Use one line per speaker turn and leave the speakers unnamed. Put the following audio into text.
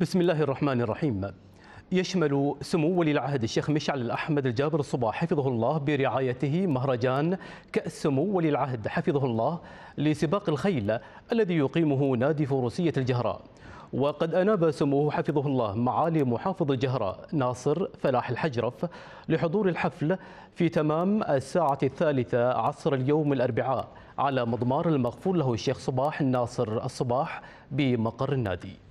بسم الله الرحمن الرحيم يشمل سمو ولي العهد الشيخ مشعل الأحمد الجابر الصباح حفظه الله برعايته مهرجان كأس سمو ولي العهد حفظه الله لسباق الخيل الذي يقيمه نادي فروسية الجهراء وقد أناب سموه حفظه الله معالي محافظ الجهراء ناصر فلاح الحجرف لحضور الحفل في تمام الساعة الثالثة عصر اليوم الأربعاء على مضمار المغفور له الشيخ صباح الناصر الصباح بمقر النادي